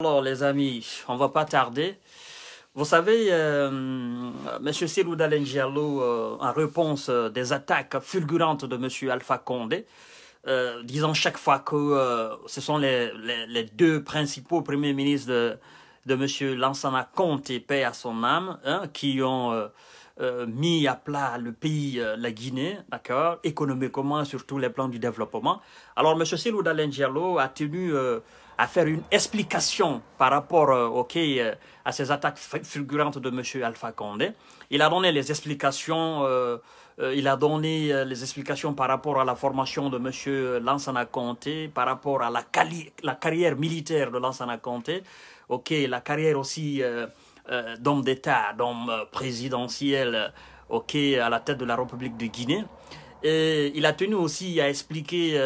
Alors les amis, on va pas tarder. Vous savez, euh, M. Cyril Dalengiallo, euh, en réponse euh, des attaques fulgurantes de M. Alpha Condé, disons disant chaque fois que ce sont les, deux principaux premiers ministres de, M. Lansana Conte et paix à son âme, hein, qui ont mis à plat le pays, la Guinée, d'accord, économiquement, surtout surtout les plans du développement. Alors M. Cyril Dalengiallo a tenu à faire une explication par rapport euh, euh, à ces attaques fulgurantes de M. Alpha Condé. Il a donné les explications, euh, il a donné les explications par rapport à la formation de M. Lansana Conté, par rapport à la, carrière militaire de Lansana Conté, la carrière aussi d'homme d'État, d'homme présidentiel, à la tête de la République de Guinée. il a tenu aussi à expliquer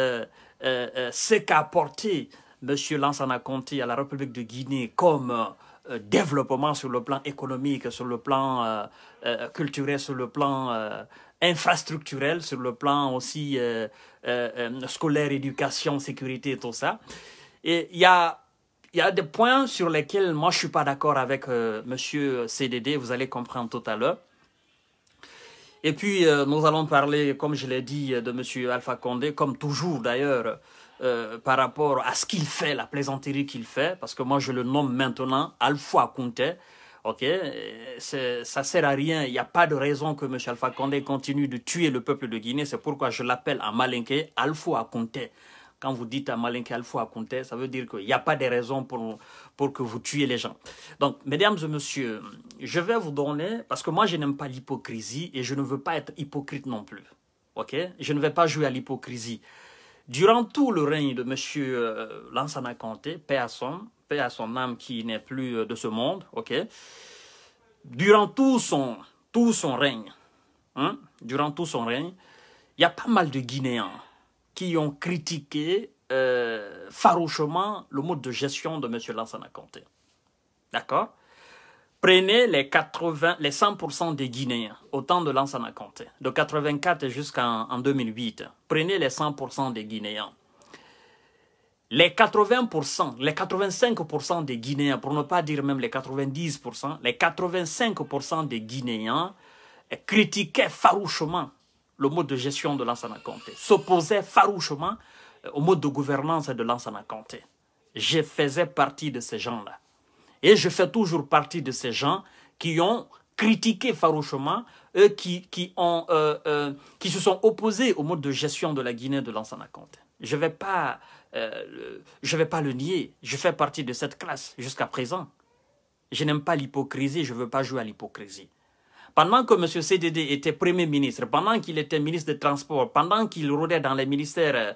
ce qu'a apporté M. Lansana Conti à la République de Guinée comme euh, développement sur le plan économique, sur le plan euh, euh, culturel, sur le plan infrastructurel, sur le plan aussi scolaire, éducation, sécurité et tout ça. Et il y a, y a des points sur lesquels moi je ne suis pas d'accord avec Monsieur CDD, vous allez comprendre tout à l'heure. Et puis nous allons parler, comme je l'ai dit, de Monsieur Alpha Condé, comme toujours d'ailleurs, euh, par rapport à ce qu'il fait, la plaisanterie qu'il fait, parce que moi je le nomme maintenant Alpha Conté. Ok, ça sert à rien. Il n'y a pas de raison que M. Alpha continue de tuer le peuple de Guinée. C'est pourquoi je l'appelle à Malinke Alpha Conté. Quand vous dites à Malinke Alpha Conté, ça veut dire qu'il n'y a pas de raison pour, pour que vous tuiez les gens. Donc, mesdames et messieurs, je vais vous donner, parce que moi je n'aime pas l'hypocrisie et je ne veux pas être hypocrite non plus. Ok, je ne vais pas jouer à l'hypocrisie. Durant tout le règne de M. Euh, Lansana Conté, paix à, son, paix à son âme qui n'est plus euh, de ce monde, ok durant tout son, tout son règne, hein, durant tout son règne, il y a pas mal de Guinéens qui ont critiqué euh, farouchement le mode de gestion de M. Lansana Conté. D'accord Prenez les, 80, les 100% des Guinéens au temps de Lansana Conté, de 84 jusqu'en 2008. Prenez les 100% des Guinéens. Les 80%, les 85% des Guinéens, pour ne pas dire même les 90%, les 85% des Guinéens critiquaient farouchement le mode de gestion de Lansana Conté, s'opposaient farouchement euh, au mode de gouvernance de Lansana Conté. Je faisais partie de ces gens-là. Et je fais toujours partie de ces gens qui ont critiqué farouchement, eux qui, qui, euh, euh, se sont opposés au mode de gestion de la Guinée de Lansana compte. Je ne euh, vais, pas, le nier. Je fais partie de cette classe jusqu'à présent. Je n'aime pas l'hypocrisie, je ne veux pas jouer à l'hypocrisie. Pendant que M. CDD était Premier ministre, pendant qu'il était ministre des Transports, pendant qu'il roulait dans les ministères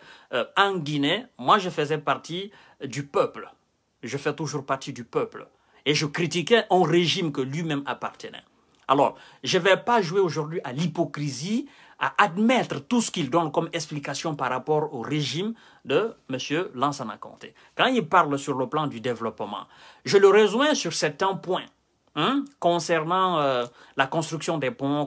en Guinée, moi je faisais partie du peuple. Je fais toujours partie du peuple. Et je critiquais un régime que lui-même appartenait. Alors, je ne vais pas jouer aujourd'hui à l'hypocrisie, à admettre tout ce qu'il donne comme explication par rapport au régime de M. Lansana Conté. Quand il parle sur le plan du développement, je le rejoins sur certains points. Hein? concernant euh, la construction des ponts,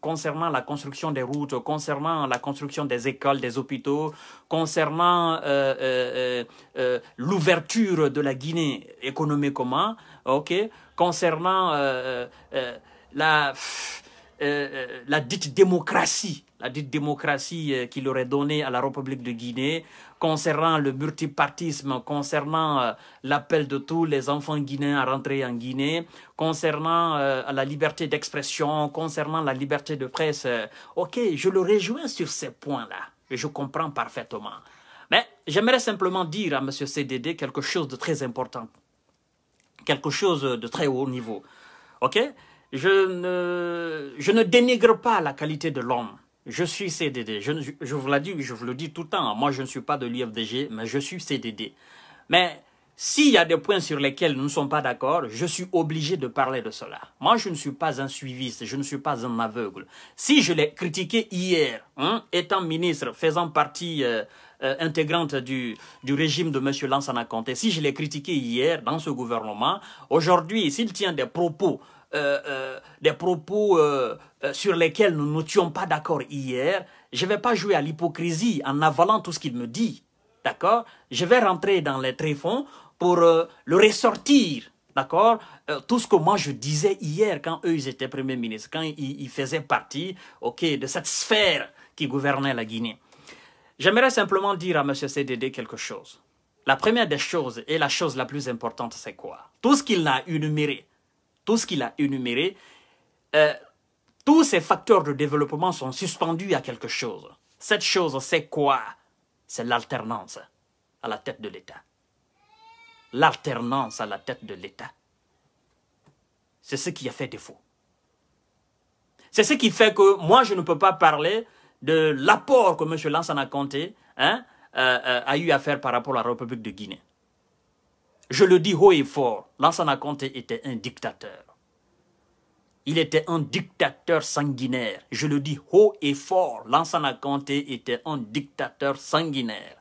concernant la construction des routes, concernant la construction des écoles, des hôpitaux, concernant euh, euh, l'ouverture de la Guinée économiquement, ok, concernant la euh, euh, la dite démocratie, la dite démocratie euh, qu'il aurait donnée à la République de Guinée, concernant le multipartisme, concernant l'appel de tous les enfants guinéens à rentrer en Guinée, concernant la liberté d'expression, concernant la liberté de presse. ok, je le rejoins sur ces points-là, et je comprends parfaitement. Mais j'aimerais simplement dire à M. CDD quelque chose de très important, quelque chose de très haut niveau. Ok je ne, je dénigre pas la qualité de l'homme. Je suis CDD. Je, vous l'ai dit, je vous le dis tout le temps. Moi, je ne suis pas de l'IFDG, mais je suis CDD. Mais s'il y a des points sur lesquels nous ne sommes pas d'accord, je suis obligé de parler de cela. Moi, je ne suis pas un suiviste, je ne suis pas un aveugle. Si je l'ai critiqué hier, hein, étant ministre, faisant partie euh, euh, intégrante du, du, régime de M. Lansana Conté, si je l'ai critiqué hier dans ce gouvernement, aujourd'hui, s'il tient des propos euh, euh, des propos euh, sur lesquels nous n'étions pas d'accord hier, je ne vais pas jouer à l'hypocrisie en avalant tout ce qu'il me dit. D'accord Je vais rentrer dans les tréfonds pour le ressortir. D'accord Tout ce que moi je disais hier quand eux ils étaient premiers ministres, quand ils, faisaient partie ok, de cette sphère qui gouvernait la Guinée. J'aimerais simplement dire à M. CDD quelque chose. La première des choses et la chose la plus importante, c'est quoi Tout ce qu'il a énuméré, tout ce qu'il a énuméré, euh, tous ces facteurs de développement sont suspendus à quelque chose. Cette chose, c'est quoi C'est l'alternance à la tête de l'État. L'alternance à la tête de l'État. C'est ce qui a fait défaut. C'est ce qui fait que moi, je ne peux pas parler de l'apport que M. Lansana Conté hein, euh, euh, a eu à faire par rapport à la République de Guinée. Je le dis haut et fort, Lansana Conté était un dictateur. Il était un dictateur sanguinaire. Je le dis haut et fort, Lansana Conté était un dictateur sanguinaire.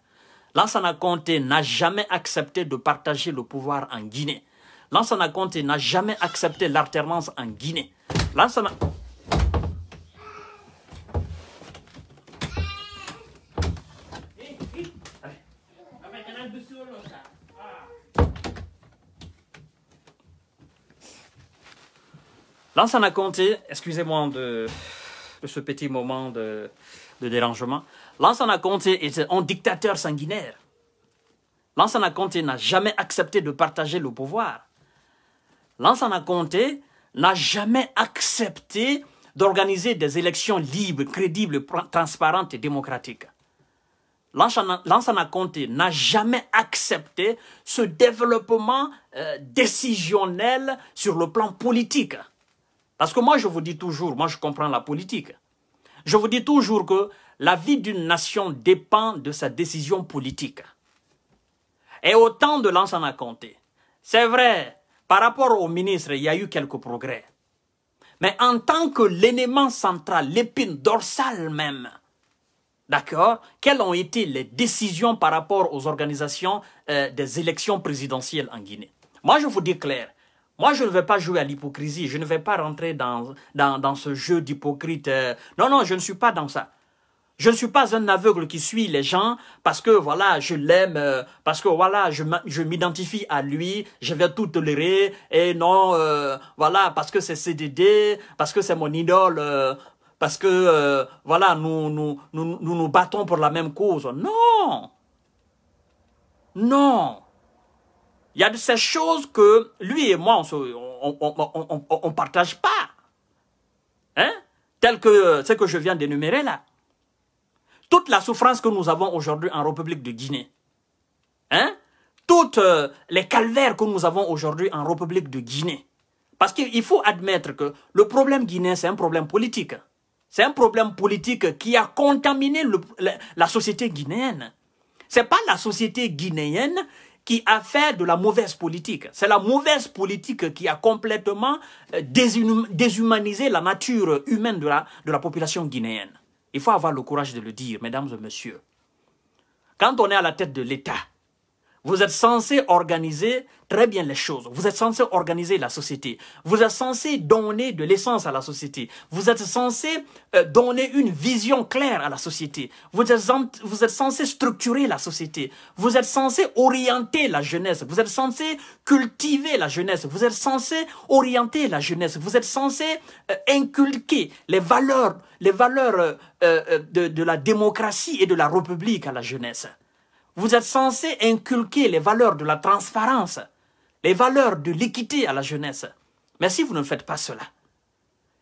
Lansana Conté n'a jamais accepté de partager le pouvoir en Guinée. Lansana Conté n'a jamais accepté l'alternance en Guinée. Lansana... Lansana Conté, excusez-moi de, ce petit moment de, dérangement, Lansana Conté est un dictateur sanguinaire. Lansana Conté n'a jamais accepté de partager le pouvoir. Lansana Conté n'a jamais accepté d'organiser des élections libres, crédibles, transparentes et démocratiques. Lansana Conté n'a jamais accepté ce développement euh, décisionnel sur le plan politique. Parce que moi, je vous dis toujours, moi, je comprends la politique. Je vous dis toujours que la vie d'une nation dépend de sa décision politique. Et au temps de a compté. c'est vrai, par rapport au ministre, il y a eu quelques progrès. Mais en tant que l'élément central, l'épine dorsale même, d'accord, quelles ont été les décisions par rapport aux organisations euh, des élections présidentielles en Guinée Moi, je vous dis clair, moi, je ne vais pas jouer à l'hypocrisie. Je ne vais pas rentrer dans, dans, dans ce jeu d'hypocrite. Euh, non, non, je ne suis pas dans ça. Je ne suis pas un aveugle qui suit les gens parce que voilà, je l'aime, euh, parce que voilà, je m'identifie à lui, je vais tout tolérer et non, euh, voilà, parce que c'est CDD, parce que c'est mon idole, parce que voilà, nous nous, nous nous, nous battons pour la même cause. Non Non il y a de ces choses que lui et moi, on ne partage pas. Hein? Tel que ce que je viens d'énumérer là. Toute la souffrance que nous avons aujourd'hui en République de Guinée. Hein? Toutes euh, les calvaires que nous avons aujourd'hui en République de Guinée. Parce qu'il faut admettre que le problème guinéen, c'est un problème politique. C'est un problème politique qui a contaminé la, société guinéenne. Ce n'est pas la société guinéenne qui a fait de la mauvaise politique. C'est la mauvaise politique qui a complètement euh, déshumanisé la nature humaine de la, population guinéenne. Il faut avoir le courage de le dire, mesdames et messieurs. Quand on est à la tête de l'État, vous êtes censé organiser très bien les choses. Vous êtes censé organiser la société. Vous êtes censé donner de l'essence à la société. Vous êtes censé euh, donner une vision claire à la société. Vous êtes, vous êtes censé structurer la société. Vous êtes censé orienter la jeunesse. Vous êtes censé cultiver la jeunesse. Vous êtes censé orienter la jeunesse. Vous êtes censé euh, inculquer les valeurs, les valeurs euh, de, de la démocratie et de la république à la jeunesse. Vous êtes censé inculquer les valeurs de la transparence, les valeurs de l'équité à la jeunesse. Mais si vous ne faites pas cela,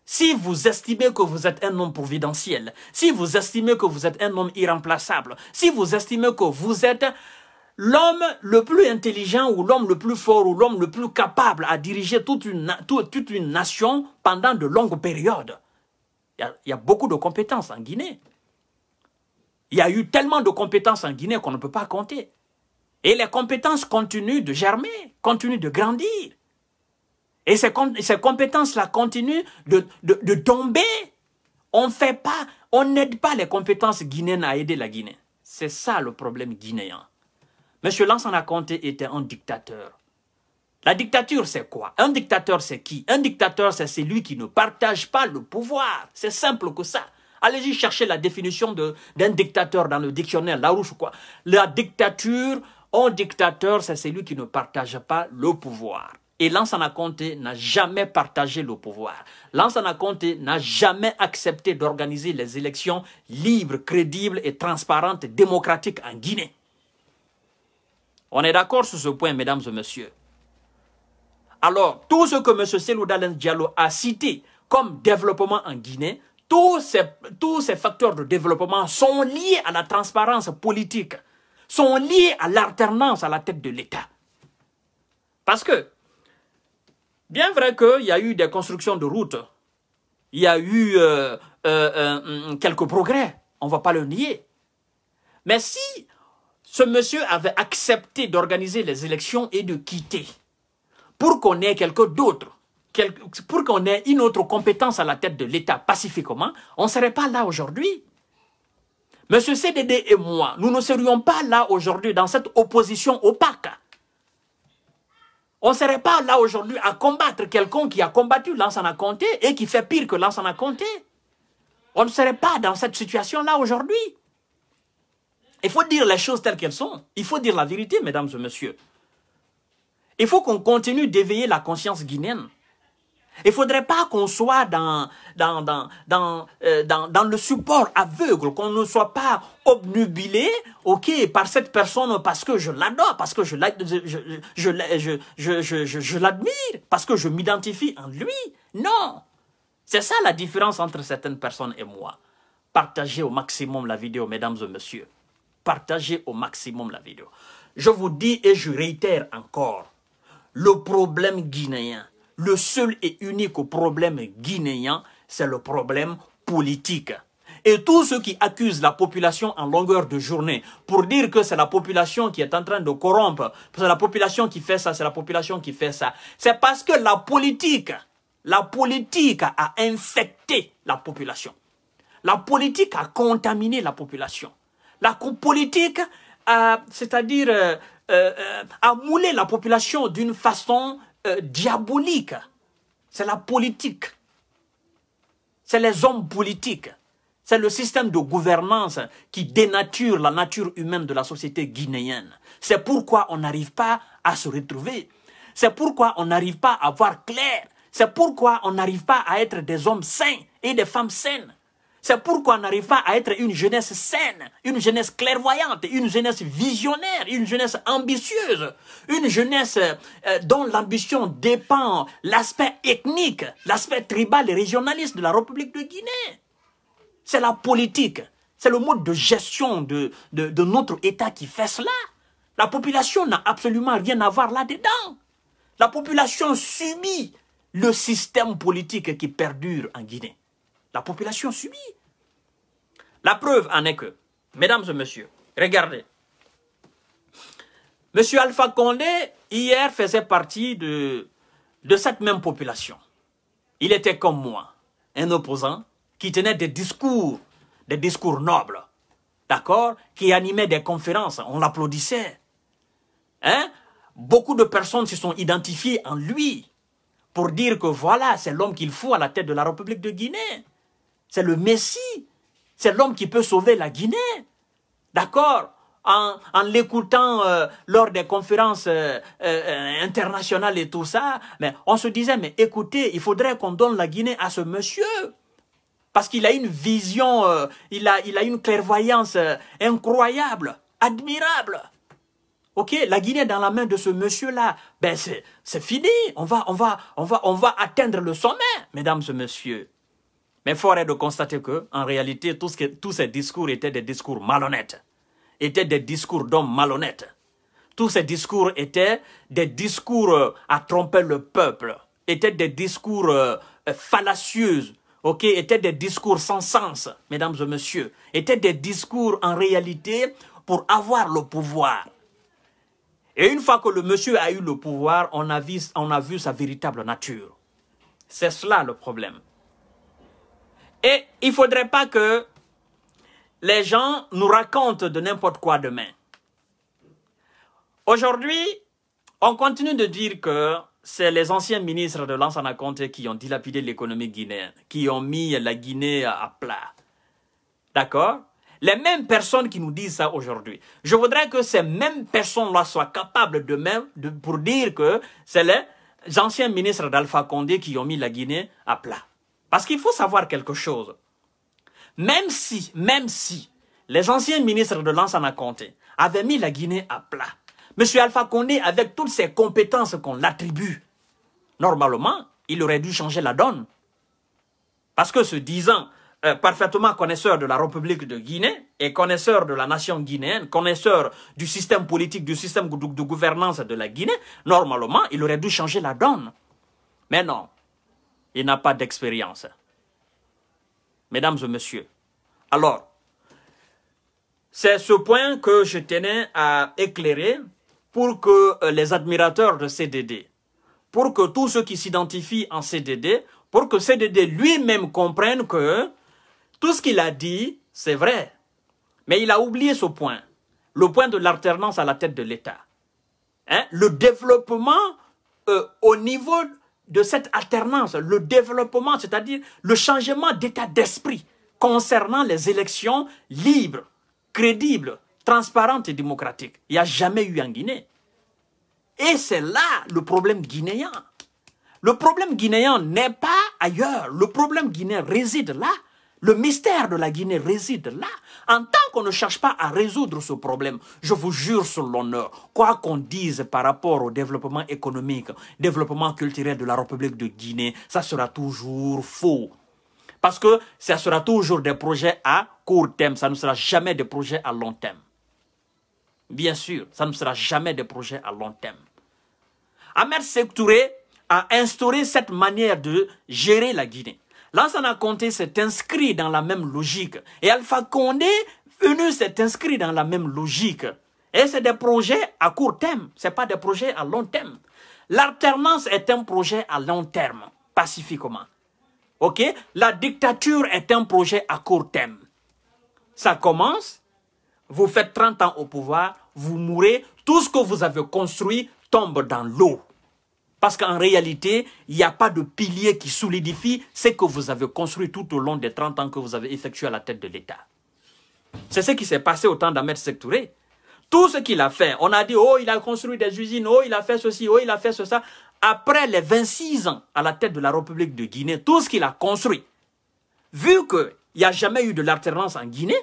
si vous estimez que vous êtes un homme providentiel, si vous estimez que vous êtes un homme irremplaçable, si vous estimez que vous êtes l'homme le plus intelligent ou l'homme le plus fort ou l'homme le plus capable à diriger toute une, une nation pendant de longues périodes, il y a beaucoup de compétences en Guinée. Il y a eu tellement de compétences en Guinée qu'on ne peut pas compter. Et les compétences continuent de germer, continuent de grandir. Et ces, compétences-là continuent de, tomber. On fait pas, on n'aide pas les compétences guinéennes à aider la Guinée. C'est ça le problème guinéen. Monsieur Lansana Conté était un dictateur. La dictature, c'est quoi Un dictateur, c'est qui Un dictateur, c'est celui qui ne partage pas le pouvoir. C'est simple que ça. Allez-y chercher la définition d'un dictateur dans le dictionnaire la rouche ou quoi. La dictature, un dictateur, c'est celui qui ne partage pas le pouvoir. Et Lansana Conté n'a jamais partagé le pouvoir. Lansana Conté n'a jamais accepté d'organiser les élections libres, crédibles et transparentes, démocratiques en Guinée. On est d'accord sur ce point, mesdames et messieurs. Alors, tout ce que M. Selou Diallo a cité comme développement en Guinée, tous ces, facteurs de développement sont liés à la transparence politique, sont liés à l'alternance à la tête de l'État. Parce que, bien vrai qu'il y a eu des constructions de routes, il y a eu euh, euh, euh, quelques progrès, on ne va pas le nier. Mais si ce monsieur avait accepté d'organiser les élections et de quitter pour qu'on ait quelqu'un d'autre, pour qu'on ait une autre compétence à la tête de l'État pacifiquement, on ne serait pas là aujourd'hui. Monsieur CDD et moi, nous ne serions pas là aujourd'hui dans cette opposition opaque. On ne serait pas là aujourd'hui à combattre quelqu'un qui a combattu Lansana compté et qui fait pire que l'ancien compté On ne serait pas dans cette situation-là aujourd'hui. Il faut dire les choses telles qu'elles sont. Il faut dire la vérité, mesdames et messieurs. Il faut qu'on continue d'éveiller la conscience guinéenne. Il faudrait pas qu'on soit dans, euh, dans, dans, le support aveugle, qu'on ne soit pas obnubilé ok, par cette personne parce que je l'adore, parce que je, je, je, je l'admire, parce que je m'identifie en lui. Non C'est ça la différence entre certaines personnes et moi. Partagez au maximum la vidéo, mesdames et messieurs. Partagez au maximum la vidéo. Je vous dis et je réitère encore, le problème guinéen, le seul et unique problème guinéen, c'est le problème politique. Et tous ceux qui accusent la population en longueur de journée pour dire que c'est la population qui est en train de corrompre, c'est la population qui fait ça, c'est la population qui fait ça, c'est parce que la politique, la politique a infecté la population. La politique a contaminé la population. La politique a, c'est-à-dire, euh, euh, euh, a moulé la population d'une façon euh, diabolique. C'est la politique. C'est les hommes politiques. C'est le système de gouvernance qui dénature la nature humaine de la société guinéenne. C'est pourquoi on n'arrive pas à se retrouver. C'est pourquoi on n'arrive pas à voir clair. C'est pourquoi on n'arrive pas à être des hommes sains et des femmes saines. C'est pourquoi on n'arrive pas à être une jeunesse saine, une jeunesse clairvoyante, une jeunesse visionnaire, une jeunesse ambitieuse, une jeunesse euh, dont l'ambition dépend l'aspect ethnique, l'aspect tribal et régionaliste de la République de Guinée. C'est la politique, c'est le mode de gestion de, de, de notre État qui fait cela. La population n'a absolument rien à voir là-dedans. La population subit le système politique qui perdure en Guinée. La population subit. La preuve en est que, mesdames et messieurs, regardez. Monsieur Alpha Condé, hier, faisait partie de, de cette même population. Il était comme moi, un opposant qui tenait des discours, des discours nobles, d'accord, qui animait des conférences, on l'applaudissait. Hein? Beaucoup de personnes se sont identifiées en lui pour dire que voilà, c'est l'homme qu'il faut à la tête de la République de Guinée. C'est le Messie. C'est l'homme qui peut sauver la Guinée. D'accord en, l'écoutant euh, lors des conférences euh, euh, internationales et tout ça, mais on se disait, mais écoutez, il faudrait qu'on donne la Guinée à ce monsieur. Parce qu'il a une vision, il, a, il a une clairvoyance incroyable, admirable. Ok, la Guinée dans la main de ce monsieur-là, ben c'est fini. On va, on, va, on, va, on va atteindre le sommet, mesdames et messieurs. Mais faut est de constater que, en réalité, tous ces discours étaient des discours malhonnêtes, étaient des discours d'hommes malhonnêtes. Tous ces discours étaient des discours euh, à tromper le peuple, étaient des discours euh, euh, fallacieux, étaient des discours sans sens, mesdames et messieurs, étaient des discours en réalité pour avoir le pouvoir. Et une fois que le monsieur a eu le pouvoir, on a vu sa véritable nature. C'est cela le problème. Et il ne faudrait pas que les gens nous racontent de n'importe quoi demain. Aujourd'hui, on continue de dire que c'est les anciens ministres de Lansana Conte qui ont dilapidé l'économie guinéenne, qui ont mis la Guinée à plat. D'accord Les mêmes personnes qui nous disent ça aujourd'hui. Je voudrais que ces mêmes personnes-là soient capables de même de, pour dire que c'est les anciens ministres d'Alpha Condé qui ont mis la Guinée à plat. Parce qu'il faut savoir quelque chose. Même si, même si, les anciens ministres de l'Ansana Comté avaient mis la Guinée à plat, M. Alpha Condé, avec toutes ses compétences qu'on l'attribue, normalement, il aurait dû changer la donne. Parce que se disant euh, parfaitement connaisseur de la République de Guinée et connaisseur de la nation guinéenne, connaisseur du système politique, du système de gouvernance de la Guinée, normalement, il aurait dû changer la donne. Mais non, il n'a pas d'expérience. Mesdames et messieurs, alors, c'est ce point que je tenais à éclairer pour que euh, les admirateurs de CDD, pour que tous ceux qui s'identifient en CDD, pour que CDD lui-même comprenne que tout ce qu'il a dit, c'est vrai. Mais il a oublié ce point, le point de l'alternance à la tête de l'État. Hein, le développement euh, au niveau de cette alternance, le développement, c'est-à-dire le changement d'état d'esprit concernant les élections libres, crédibles, transparentes et démocratiques. Il n'y a jamais eu en Guinée. Et c'est là le problème guinéen. Le problème guinéen n'est pas ailleurs. Le problème guinéen réside là. Le mystère de la Guinée réside là. En tant qu'on ne cherche pas à résoudre ce problème, je vous jure sur l'honneur, quoi qu'on dise par rapport au développement économique, développement culturel de la République de Guinée, ça sera toujours faux. Parce que ça sera toujours des projets à court terme, ça ne sera jamais des projets à long terme. Bien sûr, ça ne sera jamais des projets à long terme. Ahmed Sektouré a instauré cette manière de gérer la Guinée. Lansana compté, s'est inscrit dans la même logique. Et Alpha Condé, venu, s'est inscrit dans la même logique. Et c'est des projets à court terme, ce n'est pas des projets à long terme. L'alternance est un projet à long terme, pacifiquement. OK La dictature est un projet à court terme. Ça commence, vous faites 30 ans au pouvoir, vous mourrez, tout ce que vous avez construit tombe dans l'eau. Parce qu'en réalité, il n'y a pas de pilier qui solidifie ce que vous avez construit tout au long des 30 ans que vous avez effectué à la tête de l'État. C'est ce qui s'est passé au temps d'Ahmed Sektouré. Tout ce qu'il a fait, on a dit, oh, il a construit des usines, oh, il a fait ceci, oh, il a fait ceci. Après les 26 ans à la tête de la République de Guinée, tout ce qu'il a construit, vu qu'il n'y a jamais eu de l'alternance en Guinée,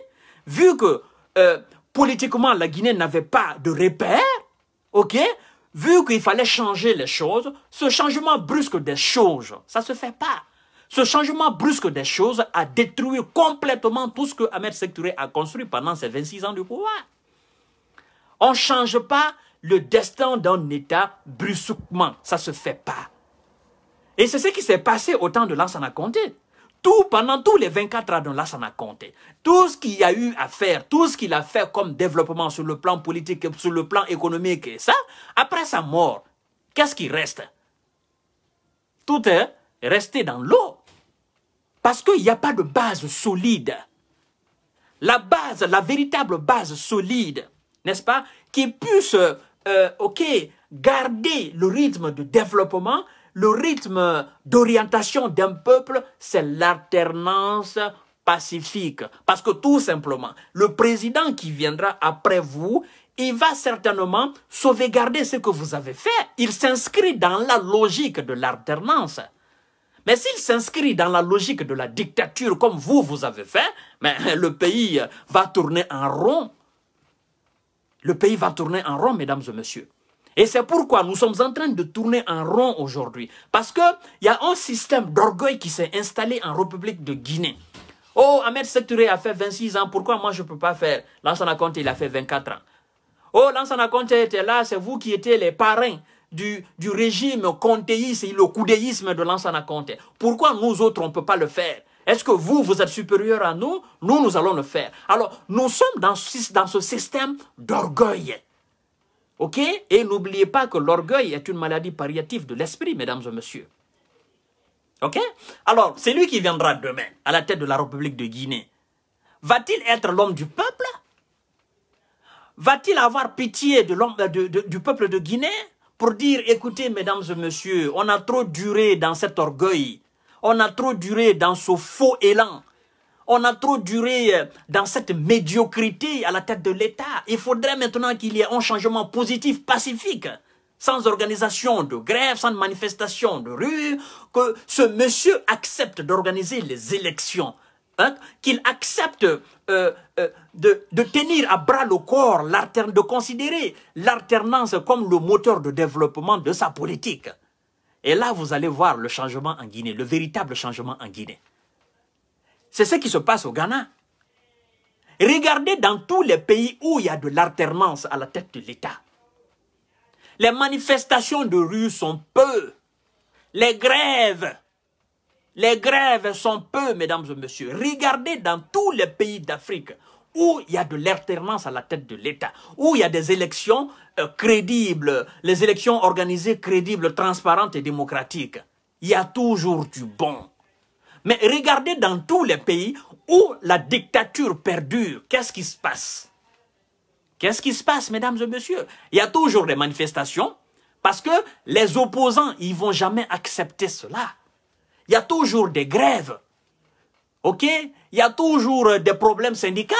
vu que euh, politiquement la Guinée n'avait pas de repères, ok vu qu'il fallait changer les choses, ce changement brusque des choses, ça ne se fait pas. Ce changement brusque des choses a détruit complètement tout ce que Ahmed Sektouré a construit pendant ses 26 ans de pouvoir. On ne change pas le destin d'un État brusquement. Ça ne se fait pas. Et c'est ce qui s'est passé au temps de en raconter. Tout, pendant tous les 24 ans, là, ça n'a compté. Tout ce qu'il y a eu à faire, tout ce qu'il a fait comme développement sur le plan politique, sur le plan économique et ça, après sa mort, qu'est-ce qui reste Tout est resté dans l'eau. Parce qu'il n'y a pas de base solide. La base, la véritable base solide, n'est-ce pas, qui puisse, euh, ok, garder le rythme de développement, le rythme d'orientation d'un peuple, c'est l'alternance pacifique. Parce que tout simplement, le président qui viendra après vous, il va certainement sauvegarder ce que vous avez fait. Il s'inscrit dans la logique de l'alternance. Mais s'il s'inscrit dans la logique de la dictature comme vous, vous avez fait, mais le pays va tourner en rond. Le pays va tourner en rond, mesdames et messieurs. Et c'est pourquoi nous sommes en train de tourner en rond aujourd'hui. Parce qu'il y a un système d'orgueil qui s'est installé en République de Guinée. Oh, Ahmed Sektouré a fait 26 ans, pourquoi moi je ne peux pas faire Lansana Conté, il a fait 24 ans. Oh, Lansana Conté était là, c'est vous qui étiez les parrains du, régime contéiste et le coudéisme de Lansana Conté. Pourquoi nous autres, on ne peut pas le faire est-ce que vous, vous êtes supérieurs à nous Nous, nous allons le faire. Alors, nous sommes dans ce système d'orgueil. Et n'oubliez pas que l'orgueil est une maladie pariative de l'esprit, mesdames et messieurs. Ok Alors, c'est lui qui viendra demain à la tête de la République de Guinée. Va-t-il être l'homme du peuple Va-t-il avoir pitié de l'homme euh, du peuple de Guinée pour dire, écoutez, mesdames et messieurs, on a trop duré dans cet orgueil, on a trop duré dans ce faux élan, on a trop duré euh, dans cette médiocrité à la tête de l'État. Il faudrait maintenant qu'il y ait un changement positif, pacifique, sans organisation de grève, sans manifestation de rue, que ce monsieur accepte d'organiser les élections. Hein, qu'il accepte euh, euh, de, de, tenir à bras le corps, de considérer l'alternance comme le moteur de développement de sa politique. Et là, vous allez voir le changement en Guinée, le véritable changement en Guinée. C'est ce qui se passe au Ghana. Regardez dans tous les pays où il y a de l'alternance à la tête de l'État. Les manifestations de rue sont peu. Les grèves, les grèves sont peu, mesdames et messieurs. Regardez dans tous les pays d'Afrique où il y a de l'alternance à la tête de l'État, où il y a des élections euh, crédibles, les élections organisées crédibles, transparentes et démocratiques. Il y a toujours du bon. Mais regardez dans tous les pays où la dictature perdure, qu'est-ce qui se passe Qu'est-ce qui se passe, mesdames et messieurs Il y a toujours des manifestations parce que les opposants, ils vont jamais accepter cela. Il y a toujours des grèves, ok Il y a toujours des problèmes syndicaux,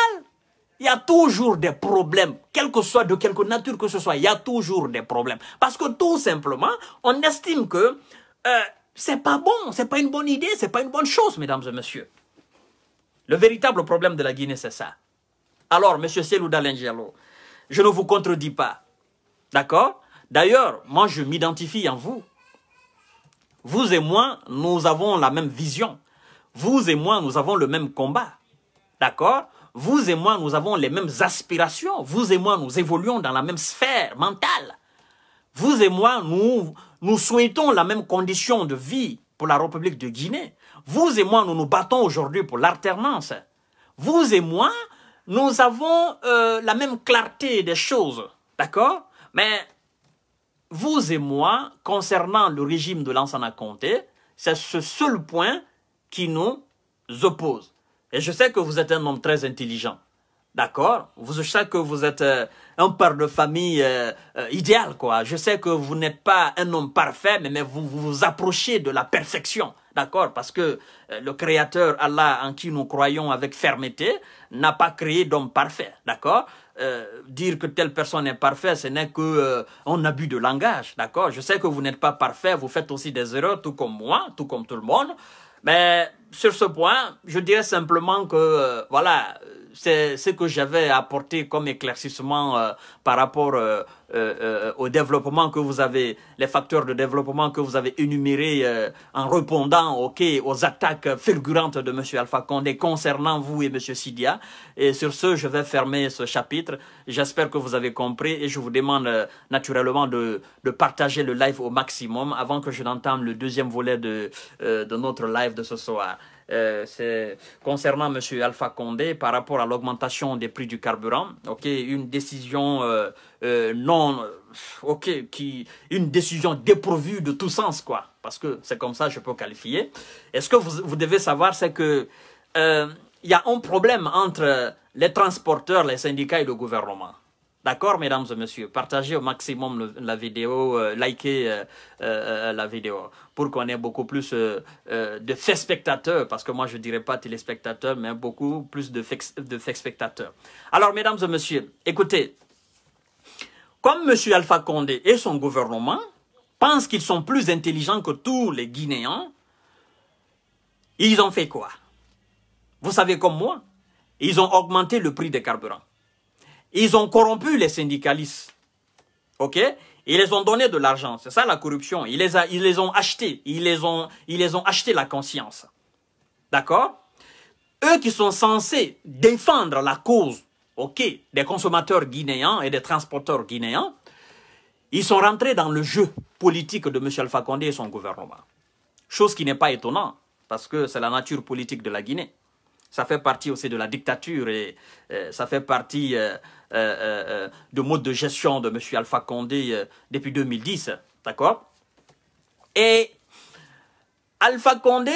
il y a toujours des problèmes, quel que soit de quelque nature que ce soit, il y a toujours des problèmes. Parce que tout simplement, on estime que euh, c'est pas bon, c'est pas une bonne idée, c'est pas une bonne chose, mesdames et messieurs. Le véritable problème de la Guinée, c'est ça. Alors, monsieur Selou Dalengelo, je ne vous contredis pas. D'accord D'ailleurs, moi, je m'identifie en vous. Vous et moi, nous avons la même vision. Vous et moi, nous avons le même combat. D'accord Vous et moi, nous avons les mêmes aspirations. Vous et moi, nous évoluons dans la même sphère mentale. Vous et moi, nous, nous souhaitons la même condition de vie pour la République de Guinée. Vous et moi, nous nous battons aujourd'hui pour l'alternance. Vous et moi, nous avons euh, la même clarté des choses, d'accord Mais vous et moi, concernant le régime de l'Ansana Comté, c'est ce seul point qui nous oppose. Et je sais que vous êtes un homme très intelligent. D'accord Vous savez que vous êtes euh, un père de famille euh, euh, idéal, quoi. Je sais que vous n'êtes pas un homme parfait, mais, mais vous, vous, approchez de la perfection. D'accord Parce que le Créateur, Allah, en qui nous croyons avec fermeté, n'a pas créé d'homme parfait. D'accord Dire que telle personne est parfaite, ce n'est qu'un abus de langage. D'accord Je sais que vous n'êtes pas parfait, vous faites aussi des erreurs, tout comme moi, tout comme tout le monde. Mais sur ce point, je dirais simplement que, voilà, c'est ce que j'avais apporté comme éclaircissement euh, par rapport euh, euh, au développement que vous avez, les facteurs de développement que vous avez énumérés en répondant aux attaques fulgurantes de M. Alpha Condé concernant vous et M. Sidia. Et sur ce, je vais fermer ce chapitre. J'espère que vous avez compris et je vous demande naturellement de, partager le live au maximum avant que je n'entame le deuxième volet de notre live de ce soir. Euh, c'est concernant M. Alpha Condé par rapport à l'augmentation des prix du carburant. Ok, une décision euh, euh, non, ok, qui, une décision dépourvue de tout sens, quoi. Parce que c'est comme ça je peux qualifier. Et ce que vous, vous devez savoir, c'est que il y a un problème entre les transporteurs, les syndicats et le gouvernement. D'accord, mesdames et messieurs, partagez au maximum la vidéo, euh, likez euh, euh, la vidéo pour qu'on ait beaucoup plus de faits spectateurs, parce que moi je ne dirais pas téléspectateurs, mais beaucoup plus de faits de spectateurs. Alors, mesdames et messieurs, écoutez, comme M. Alpha Condé et son gouvernement pensent qu'ils sont plus intelligents que tous les Guinéens, ils ont fait quoi Vous savez comme moi, ils ont augmenté le prix des carburants. Ils ont corrompu les syndicalistes. OK Ils les ont donné de l'argent. C'est ça la corruption. Ils les, ils les ont achetés. Ils les ont, ils les ont acheté la conscience. D'accord Eux qui sont censés défendre la cause OK des consommateurs guinéens et des transporteurs guinéens, ils sont rentrés dans le jeu politique de M. Alpha Condé et son gouvernement. Chose qui n'est pas étonnante, parce que c'est la nature politique de la Guinée. Ça fait partie aussi de la dictature et, euh, ça fait partie euh, euh, euh, euh, de mode de gestion de M. Alpha Condé depuis 2010. D'accord Et Alpha Condé,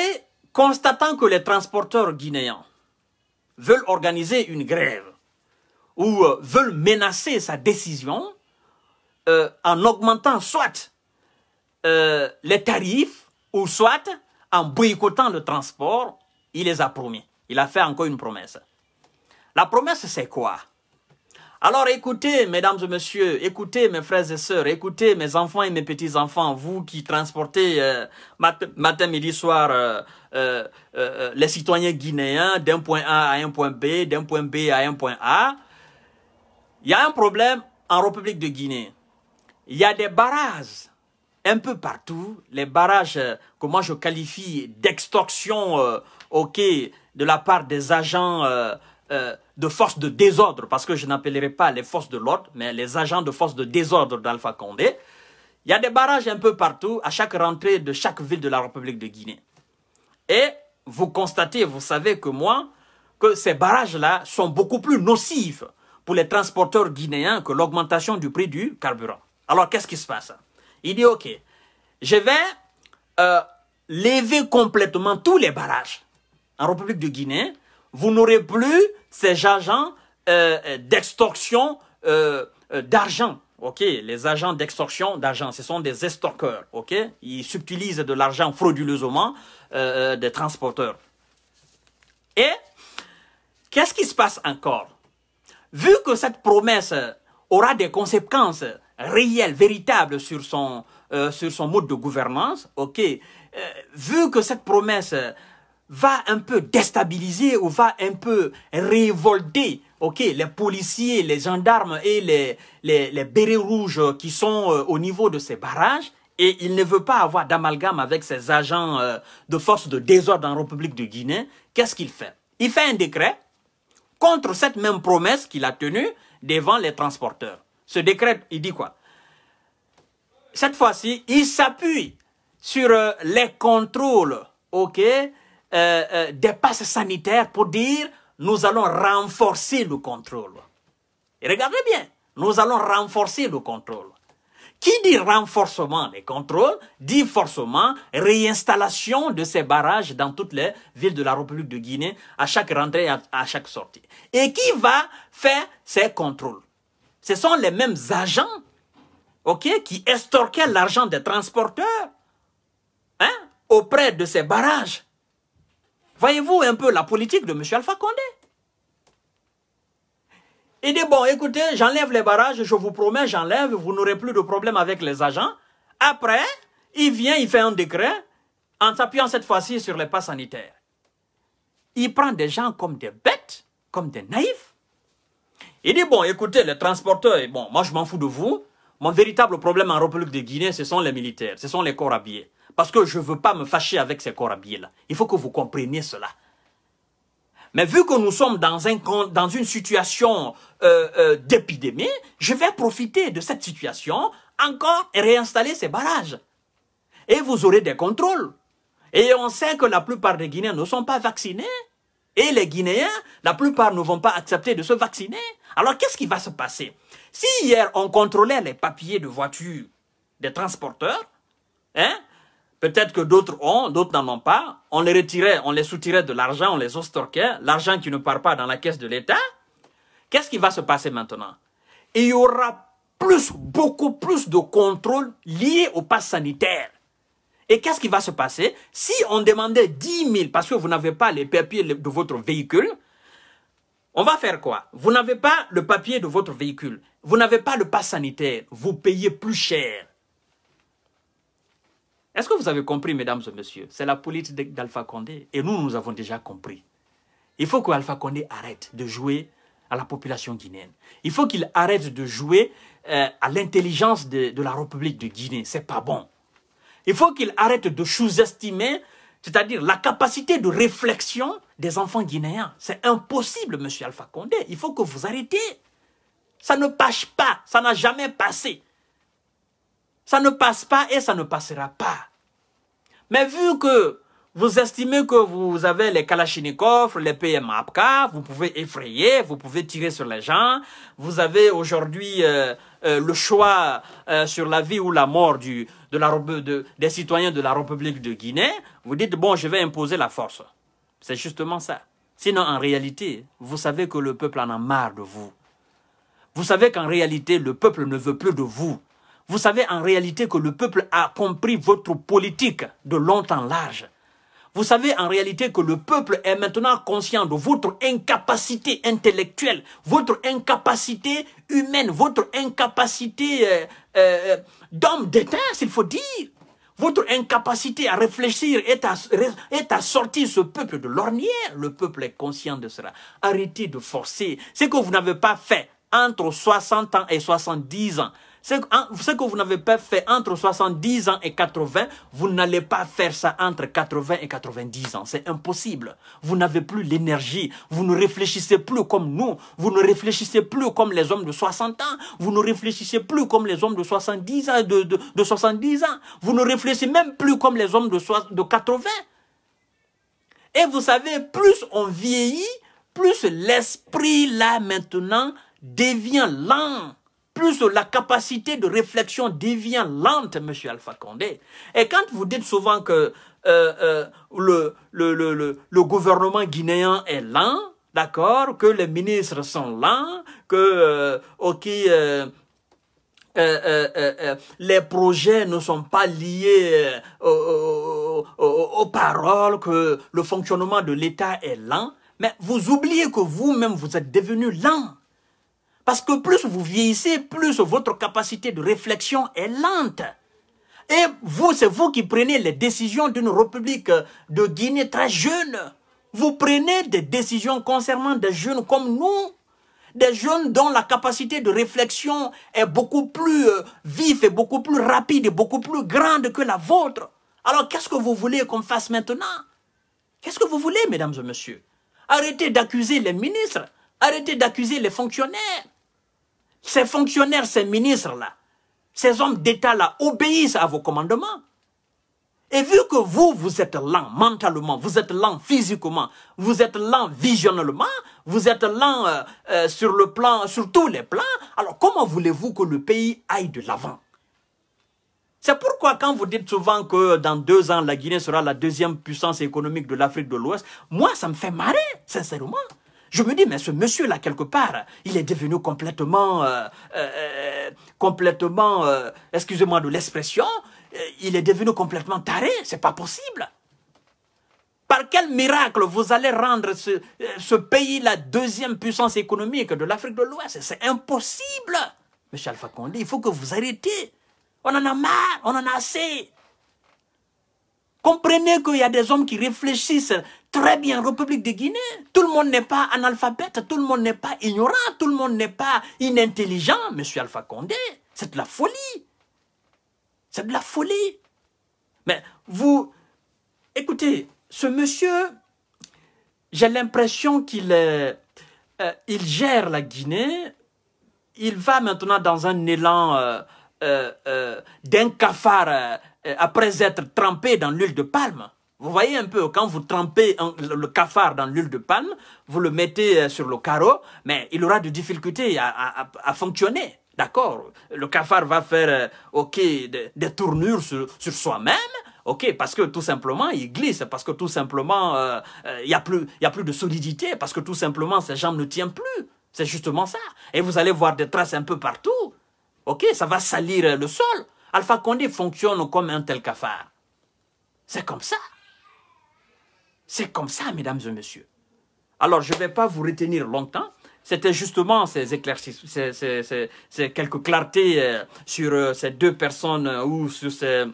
constatant que les transporteurs guinéens veulent organiser une grève ou veulent menacer sa décision en augmentant soit les tarifs ou soit en boycottant le transport, il les a promis. Il a fait encore une promesse. La promesse, c'est quoi alors écoutez, mesdames et messieurs, écoutez mes frères et sœurs, écoutez mes enfants et mes petits-enfants, vous qui transportez euh, matin, midi, soir euh, euh, les citoyens guinéens d'un point A à un point B, d'un point B à un point A. Il y a un problème en République de Guinée. Il y a des barrages un peu partout, les barrages que moi je qualifie d'extorsion, ok, de la part des agents euh, de force de désordre, parce que je n'appellerai pas les forces de l'ordre, mais les agents de force de désordre d'Alpha Condé, il y a des barrages un peu partout, à chaque rentrée de chaque ville de la République de Guinée. Et vous constatez, vous savez que moi, que ces barrages-là sont beaucoup plus nocifs pour les transporteurs guinéens que l'augmentation du prix du carburant. Alors, qu'est-ce qui se passe Il dit, OK, je vais euh, lever complètement tous les barrages en République de Guinée vous n'aurez plus ces agents euh, euh, d'extorsion euh, d'argent. OK, les agents d'extorsion d'argent, ce sont des estorqueurs, OK Ils subtilisent de l'argent frauduleusement des transporteurs. Et qu'est-ce qui se passe encore Vu que cette promesse aura des conséquences réelles, véritables sur son, sur son mode de gouvernance, OK, vu que cette promesse va un peu déstabiliser ou va un peu révolter ok, les policiers, les gendarmes et les, les, bérets rouges qui sont euh, au niveau de ces barrages. Et il ne veut pas avoir d'amalgame avec ces agents euh, de force de désordre en République de Guinée. Qu'est-ce qu'il fait Il fait un décret contre cette même promesse qu'il a tenue devant les transporteurs. Ce décret, il dit quoi Cette fois-ci, il s'appuie sur euh, les contrôles, ok, euh, euh, des passes sanitaires pour dire nous allons renforcer le contrôle. regardez bien, nous allons renforcer le contrôle. Qui dit renforcement des contrôles dit forcément réinstallation de ces barrages dans toutes les villes de la République de Guinée à chaque rentrée et à, chaque sortie. Et qui va faire ces contrôles Ce sont les mêmes agents qui estorquaient l'argent des transporteurs hein, auprès de ces barrages Voyez-vous un peu la politique de M. Alpha Condé Il dit, bon, écoutez, j'enlève les barrages, je vous promets, j'enlève, vous n'aurez plus de problème avec les agents. Après, il vient, il fait un décret, en s'appuyant cette fois-ci sur les pas sanitaires. Il prend des gens comme des bêtes, comme des naïfs. Il dit, bon, écoutez, les transporteurs, bon, moi je m'en fous de vous. Mon véritable problème en République de Guinée, ce sont les militaires, ce sont les corps habillés. Parce que je ne veux pas me fâcher avec ces corabiers-là. Il faut que vous compreniez cela. Mais vu que nous sommes dans, un, dans une situation euh, euh, d'épidémie, je vais profiter de cette situation encore et réinstaller ces barrages. Et vous aurez des contrôles. Et on sait que la plupart des Guinéens ne sont pas vaccinés. Et les Guinéens, la plupart ne vont pas accepter de se vacciner. Alors qu'est-ce qui va se passer Si hier on contrôlait les papiers de voiture des transporteurs, hein, Peut-être que d'autres ont, d'autres n'en ont pas. On les retirait, on les soutirait de l'argent, on les ostorquait, l'argent qui ne part pas dans la caisse de l'État. Qu'est-ce qui va se passer maintenant Il y aura plus, beaucoup plus de contrôle liés au pass sanitaire. Et qu'est-ce qui va se passer Si on demandait 10 000, parce que vous n'avez pas les papiers de votre véhicule, on va faire quoi Vous n'avez pas le papier de votre véhicule, vous n'avez pas le pass sanitaire, vous payez plus cher. Est-ce que vous avez compris, mesdames et messieurs C'est la politique d'Alpha Condé. Et nous, nous avons déjà compris. Il faut qu'Alpha Condé arrête de jouer à la population guinéenne. Il faut qu'il arrête de jouer euh, à l'intelligence de, la République de Guinée. C'est pas bon. Il faut qu'il arrête de sous-estimer, c'est-à-dire la capacité de réflexion des enfants guinéens. C'est impossible, monsieur Alpha Condé. Il faut que vous arrêtiez. Ça ne passe pas. Ça n'a jamais passé. Ça ne passe pas et ça ne passera pas. Mais vu que vous estimez que vous avez les Kalachnikovs, les PMAPK, vous pouvez effrayer, vous pouvez tirer sur les gens. Vous avez aujourd'hui euh, euh, le choix euh, sur la vie ou la mort du, de la, de, des citoyens de la République de Guinée. Vous dites, bon, je vais imposer la force. C'est justement ça. Sinon, en réalité, vous savez que le peuple en a marre de vous. Vous savez qu'en réalité, le peuple ne veut plus de vous. Vous savez en réalité que le peuple a compris votre politique de longtemps large. Vous savez en réalité que le peuple est maintenant conscient de votre incapacité intellectuelle, votre incapacité humaine, votre incapacité euh, euh, d'homme d'état, s'il faut dire. Votre incapacité à réfléchir est à, est à sortir ce peuple de l'ornière. Le peuple est conscient de cela. Arrêtez de forcer. Ce que vous n'avez pas fait entre 60 ans et 70 ans, ce que vous n'avez pas fait entre 70 ans et 80, vous n'allez pas faire ça entre 80 et 90 ans. C'est impossible. Vous n'avez plus l'énergie. Vous ne réfléchissez plus comme nous. Vous ne réfléchissez plus comme les hommes de 60 ans. Vous ne réfléchissez plus comme les hommes de 70 ans. De, de, 70 ans. Vous ne réfléchissez même plus comme les hommes de, de 80. Et vous savez, plus on vieillit, plus l'esprit là maintenant devient lent plus la capacité de réflexion devient lente, Monsieur Alpha Condé. Et quand vous dites souvent que euh, euh, le, gouvernement guinéen est lent, d'accord, que les ministres sont lents, que euh, les projets ne sont pas liés aux paroles, que le fonctionnement de l'État est lent, mais vous oubliez que vous-même, vous êtes devenu lent. Parce que plus vous vieillissez, plus votre capacité de réflexion est lente. Et vous, c'est vous qui prenez les décisions d'une république de Guinée très jeune. Vous prenez des décisions concernant des jeunes comme nous. Des jeunes dont la capacité de réflexion est beaucoup plus euh, vif vive et beaucoup plus rapide et beaucoup plus grande que la vôtre. Alors qu'est-ce que vous voulez qu'on fasse maintenant Qu'est-ce que vous voulez, mesdames et messieurs Arrêtez d'accuser les ministres. Arrêtez d'accuser les fonctionnaires. Ces fonctionnaires, ces ministres-là, ces hommes d'État-là obéissent à vos commandements. Et vu que vous, vous êtes lent mentalement, vous êtes lent physiquement, vous êtes lent visionnellement, vous êtes lent euh, euh, sur le plan, sur tous les plans, alors comment voulez-vous que le pays aille de l'avant C'est pourquoi quand vous dites souvent que dans deux ans, la Guinée sera la deuxième puissance économique de l'Afrique de l'Ouest, moi, ça me fait marrer, sincèrement. Je me dis, mais ce monsieur-là, quelque part, il est devenu complètement, euh, euh, complètement, euh, excusez-moi de l'expression, il est devenu complètement taré. C'est pas possible. Par quel miracle vous allez rendre ce, ce pays la deuxième puissance économique de l'Afrique de l'Ouest C'est impossible. Monsieur Alpha Condé, il faut que vous arrêtiez. On en a marre, on en a assez. Comprenez qu'il y a des hommes qui réfléchissent très bien République de Guinée. Tout le monde n'est pas analphabète, tout le monde n'est pas ignorant, tout le monde n'est pas inintelligent, monsieur Alpha Condé. C'est de la folie. C'est de la folie. Mais vous, écoutez, ce monsieur, j'ai l'impression qu'il euh, euh, il gère la Guinée. Il va maintenant dans un élan euh, d'un cafard après être trempé dans l'huile de palme. Vous voyez un peu, quand vous trempez le cafard dans l'huile de palme, vous le mettez euh, sur le carreau, mais il aura de difficultés à, à, fonctionner. D'accord Le cafard va faire euh, ok, des, tournures sur, sur soi-même, ok, parce que tout simplement, il glisse, parce que tout simplement, euh, il n'y a, plus, a plus de solidité, parce que tout simplement, ses jambes ne tiennent plus. C'est justement ça. Et vous allez voir des traces un peu partout. Ok, ça va salir le sol. Alpha Condé fonctionne comme un tel cafard. C'est comme ça. C'est comme ça, mesdames et messieurs. Alors, je ne vais pas vous retenir longtemps. C'était justement ces éclaircissements, ces, quelques clartés euh, sur euh, ces deux personnes euh, ou sur ces,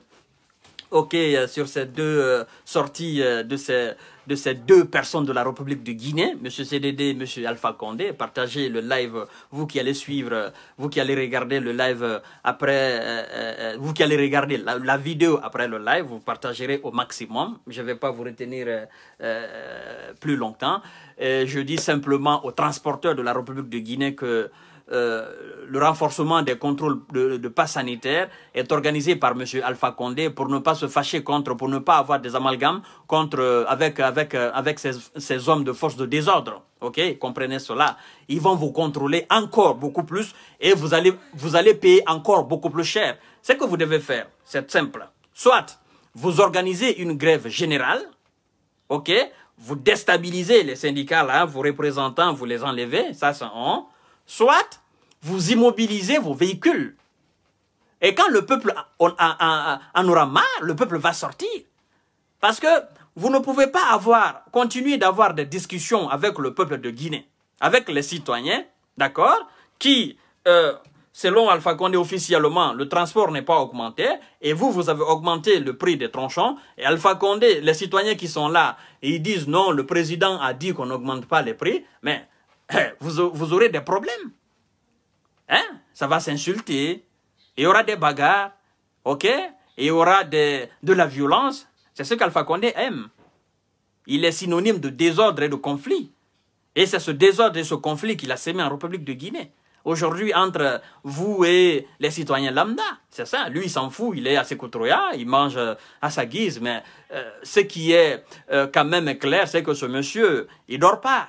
ok, sur ces deux sorties de ces de ces deux personnes de la République de Guinée, M. CDD et M. Alpha Condé. Partagez le live, vous qui allez suivre, vous qui allez regarder le live après, euh, euh, vous qui allez regarder la, vidéo après le live, vous partagerez au maximum. Je ne vais pas vous retenir euh, plus longtemps. je dis simplement aux transporteurs de la République de Guinée que euh, le renforcement des contrôles de, de passe sanitaire est organisé par M. Alpha Condé pour ne pas se fâcher contre, pour ne pas avoir des amalgames contre, euh, avec, avec, euh, avec ces, ces hommes de force de désordre. Ok, comprenez cela. Ils vont vous contrôler encore beaucoup plus et vous allez, vous allez payer encore beaucoup plus cher. Ce que vous devez faire, c'est simple. Soit vous organisez une grève générale, ok, vous déstabilisez les syndicats là, vos représentants, vous les enlevez, ça c'est un soit vous immobilisez vos véhicules. Et quand le peuple en, aura marre, le peuple va sortir. Parce que vous ne pouvez pas avoir, continuer d'avoir des discussions avec le peuple de Guinée, avec les citoyens, d'accord, qui, euh, selon Alpha Condé officiellement, le transport n'est pas augmenté, et vous, vous avez augmenté le prix des tronchons. et Alpha Condé, les citoyens qui sont là, ils disent non, le président a dit qu'on n'augmente pas les prix, mais eh, vous, aurez des problèmes. Hein? Ça va s'insulter. Il y aura des bagarres. OK? Il y aura de, de la violence. C'est ce qu'Alpha Condé aime. Il est synonyme de désordre et de conflit. Et c'est ce désordre et ce conflit qu'il a semé en République de Guinée. Aujourd'hui, entre vous et les citoyens lambda, c'est ça. Lui, il s'en fout, il est à Sekoutroya, il mange euh, à sa guise. Mais euh, ce qui est euh, quand même clair, c'est que ce monsieur, il dort pas.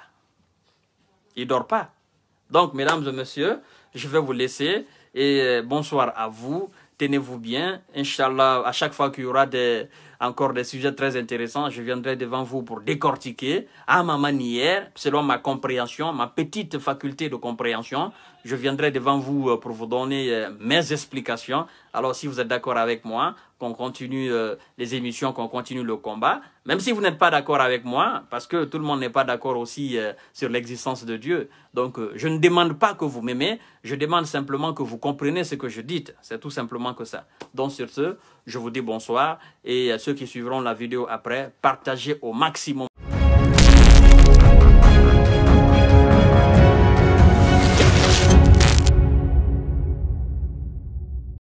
Il dort pas. Donc, mesdames et messieurs, je vais vous laisser et euh, bonsoir à vous. Tenez-vous bien. Inch'Allah, à chaque fois qu'il y aura des, encore des sujets très intéressants, je viendrai devant vous pour décortiquer à ma manière, selon ma compréhension, ma petite faculté de compréhension. Je viendrai devant vous euh, pour vous donner euh, mes explications. Alors, si vous êtes d'accord avec moi, qu'on continue euh, les émissions, qu'on continue le combat, même si vous n'êtes pas d'accord avec moi, parce que tout le monde n'est pas d'accord aussi euh, sur l'existence de Dieu. Donc, euh, je ne demande pas que vous m'aimez, je demande simplement que vous compreniez ce que je dis. C'est tout simplement que ça. Donc, sur ce, je vous dis bonsoir et à ceux qui suivront la vidéo après, partagez au maximum.